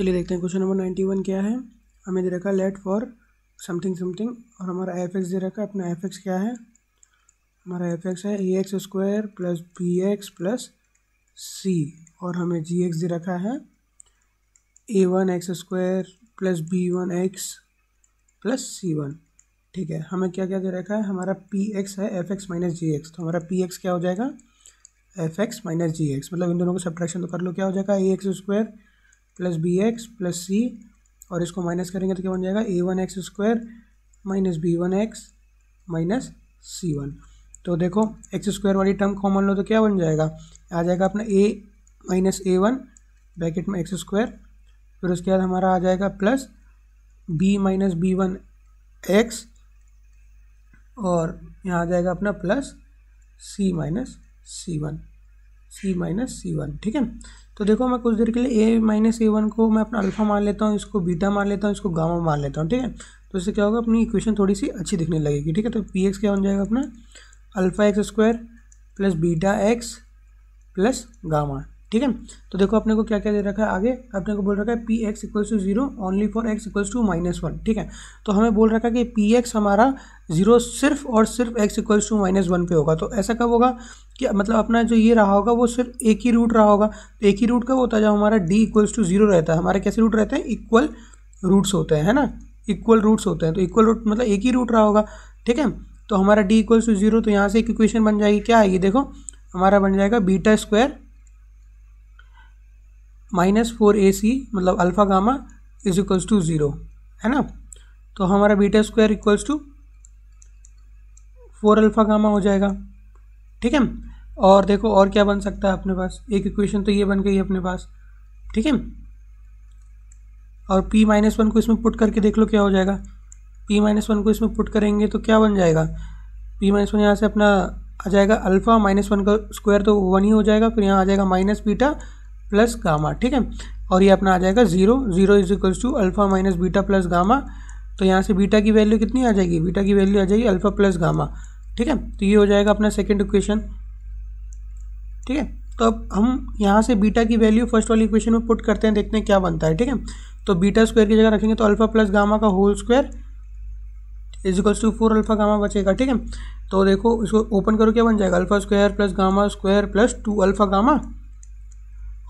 चलिए देखते हैं क्वेश्चन नंबर नाइन्टी वन क्या है हमें दे रखा लेट फॉर समथिंग समथिंग और हमारा एफ एक्स दे रखा है अपना एफ एक्स क्या है हमारा एफ एक्स है A X square plus B X plus C और हमें जी एक्स दे रखा है A one X square plus B one X plus C one ठीक है हमें क्या क्या दे रखा है हमारा पी एक्स है F X minus G X तो हमारा पी एक्स क्या हो जाएगा F X minus G X मतलब इन दोनों को सब्ट्रैक्शन तो कर लो क्या हो जाएगा A X square plus B X plus C और इसको माइनस करेंगे तो क्या बन जाएगा A one X square minus B one X minus C one तो देखो एक्स स्क्वायर वाली टर्म कॉमन लो तो क्या बन जाएगा आ जाएगा अपना A minus A one bracket में एक्स स्क्वायर फिर उसके बाद हमारा आ जाएगा plus B minus B one X और यहाँ आ जाएगा अपना plus C minus C one C minus C one ठीक है तो देखो मैं कुछ देर के लिए ए माइनस ए वन को मैं अपना अल्फा मान लेता हूँ इसको बीटा मान लेता हूँ इसको गामा मान लेता हूँ ठीक है तो इससे क्या होगा अपनी इक्वेशन थोड़ी सी अच्छी दिखने लगेगी ठीक है तो पी एक्स क्या बन जाएगा अपना alpha X square plus beta X plus gamma ठीक है तो देखो अपने को क्या क्या दे रखा है आगे अपने को बोल रखा है P X equals to zero only for X equals to minus one ठीक है तो हमें बोल रखा है कि पी एक्स हमारा जीरो सिर्फ और सिर्फ X equals to minus one पे होगा तो ऐसा कब होगा कि मतलब अपना जो ये रहा होगा वो सिर्फ एक ही रूट रहा होगा तो एक ही रूट कब होता है जब हमारा डी इक्वल्स टू जीरो रहता है हमारे कैसे रूट रहते हैं इक्वल रूट्स होते हैं है ना इक्वल रूट्स होते हैं तो इक्वल रूट मतलब एक ही रूट रहा होगा ठीक है तो हमारा डी इक्वल्स टू जीरो तो यहाँ से एक इक्वेशन बन जाएगी क्या आएगी देखो हमारा बन जाएगा beta square minus four A C मतलब alpha gamma is equals to zero है ना तो हमारा beta square equals to four alpha gamma हो जाएगा ठीक है और देखो और क्या बन सकता है अपने पास एक इक्वेशन तो ये बन गई अपने पास ठीक है और पी माइनस वन को इसमें पुट करके देख लो क्या हो जाएगा पी माइनस वन को इसमें पुट करेंगे तो क्या बन जाएगा पी माइनस वन यहाँ से अपना आ जाएगा अल्फ़ा माइनस वन का स्क्वायर तो वन ही हो जाएगा फिर यहाँ आ जाएगा माइनस बीटा प्लस गामा ठीक है और ये अपना आ जाएगा zero zero is equals to alpha minus beta plus gamma तो यहाँ से बीटा की वैल्यू कितनी आ जाएगी बीटा की वैल्यू आ जाएगी अल्फा प्लस गामा ठीक है तो ये हो जाएगा अपना सेकेंड इक्वेशन ठीक है तो अब हम यहाँ से बीटा की वैल्यू फर्स्ट वाली इक्वेशन में पुट करते हैं देखते हैं क्या बनता है ठीक है तो बीटा स्क्वायर की जगह रखेंगे तो अल्फा प्लस गामा का whole square is to four alpha gamma बचेगा ठीक है तो देखो इसको ओपन करो क्या बन जाएगा alpha square plus gamma square plus two alpha gamma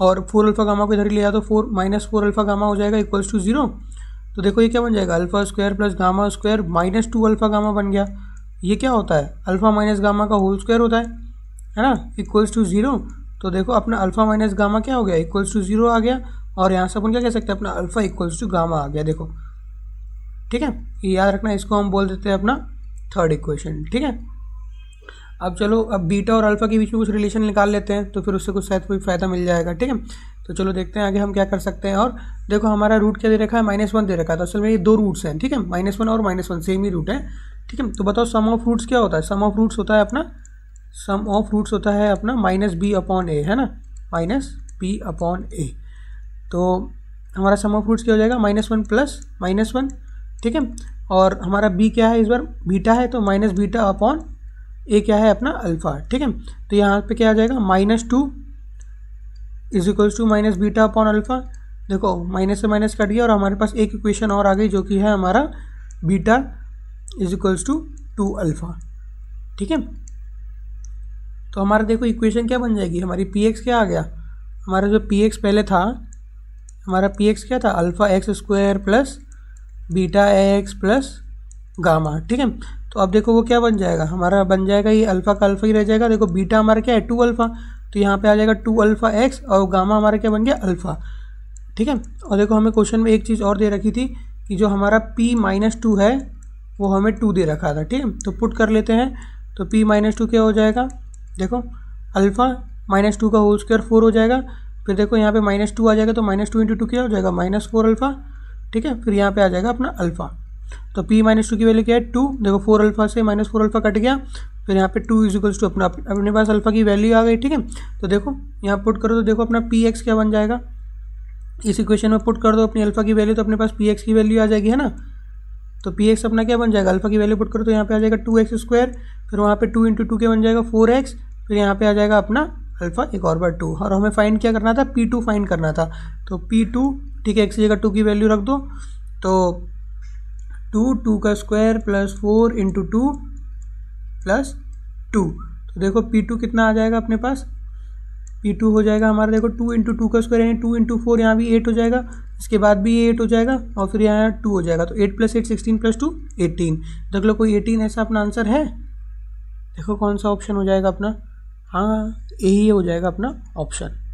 और फोर अल्फा गामा को इधर ही ले जाओ तो four minus four alpha gamma हो जाएगा इक्वल्स टू ज़ीरो तो देखो ये क्या बन जाएगा alpha square plus gamma square minus two alpha gamma बन गया ये क्या होता है अल्फ़ा माइनस गामा का होल स्क्वायर होता है है ना इक्वल्स टू ज़ीरो तो देखो अपना अल्फ़ा माइनस गामा क्या हो गया इक्वल्स टू ज़ीरो आ गया और यहाँ से अपन क्या कह सकते हैं अपना अल्फ़ा इक्वल्स टू गामा आ गया देखो ठीक है ये याद रखना इसको हम बोल देते हैं अपना थर्ड इक्वेशन ठीक है अब चलो अब बीटा और अल्फा के बीच में कुछ रिलेशन निकाल लेते हैं तो फिर उससे कुछ शायद कोई फ़ायदा मिल जाएगा ठीक है तो चलो देखते हैं आगे हम क्या कर सकते हैं और देखो हमारा रूट क्या दे रखा है माइनस वन दे रखा है तो असल में ये दो रूट्स हैं ठीक है माइनस वन और माइनस वन सेम ही रूट है ठीक है तो बताओ सम ऑफ रूट्स क्या होता है सम ऑफ रूट्स होता है अपना सम ऑफ रूट्स होता है अपना माइनस बी अपॉन ए है ना माइनस बी अपॉन ए तो हमारा सम ऑफ रूट्स क्या हो जाएगा minus one plus minus one ठीक है और हमारा बी क्या है इस बार बीटा है तो माइनस बीटा अपॉन ये क्या है अपना अल्फ़ा ठीक है तो यहाँ पे क्या आ जाएगा minus two is equals to minus beta upon alpha देखो माइनस से माइनस कट गया और हमारे पास एक इक्वेशन और आ गई जो कि है हमारा beta is equals to two alpha ठीक है तो हमारा देखो इक्वेशन क्या बन जाएगी हमारी पी एक्स क्या आ गया हमारा जो पी एक्स पहले था हमारा पी एक्स क्या था alpha X square plus beta X plus gamma ठीक है तो अब देखो वो क्या बन जाएगा हमारा बन जाएगा ये अल्फ़ा का अल्फ़ा ही रह जाएगा देखो बीटा हमारा क्या है टू अल्फ़ा तो यहाँ पे आ जाएगा टू अल्फ़ा एक्स और गामा हमारा क्या बन गया अल्फ़ा ठीक है और देखो हमें क्वेश्चन में एक चीज़ और दे रखी थी कि जो हमारा पी माइनस टू है वो हमें टू दे रखा था ठीक है तो पुट कर लेते हैं तो पी माइनस टू क्या हो जाएगा देखो अल्फ़ा माइनस टू का होल स्क्वायर फोर हो जाएगा फिर देखो यहाँ पे माइनस टू आ जाएगा तो माइनस टू इंटू टू क्या हो जाएगा माइनस फोर अल्फ़ा ठीक है फिर यहाँ पे आ जाएगा अपना अल्फ़ा तो पी माइनस टू की वैल्यू क्या है टू देखो फोर अल्फा से माइनस फोर अल्फा कट गया फिर यहाँ पे टू इज इक्वल्स टू अपना अपने पास अल्फा की वैल्यू आ गई ठीक है तो देखो यहाँ पुट करो तो देखो अपना पी एक्स क्या बन जाएगा इस इक्वेशन में पुट कर दो अपनी अल्फा की वैल्यू तो अपने पास पी एक्स की वैल्यू आ जाएगी है ना तो पी एक्स अपना क्या बन जाएगा अल्फा की वैल्यू पुट करो तो यहाँ पे आ जाएगा टू एक्स स्क्वायर फिर वहाँ पे टू इंटू टू क्या बन जाएगा फोर एक्स फिर यहाँ पे आ जाएगा अपना अल्फा एक और बार टू और हमें फाइंड क्या करना था पी टू फाइंड करना था तो पी टू ठीक है एक्स जगह टू की वैल्यू रख दो तो टू टू का square plus four into two plus two तो देखो पी टू कितना आ जाएगा अपने पास पी टू हो जाएगा हमारा देखो टू इंटू टू का स्क्वायर यानी टू इंटू फोर यहाँ भी एट हो जाएगा इसके बाद भी ये एट हो जाएगा और फिर यहाँ टू हो जाएगा तो eight plus eight sixteen plus two eighteen देख लो कोई एटीन ऐसा अपना आंसर है देखो कौन सा ऑप्शन हो जाएगा अपना हाँ यही हो जाएगा अपना ऑप्शन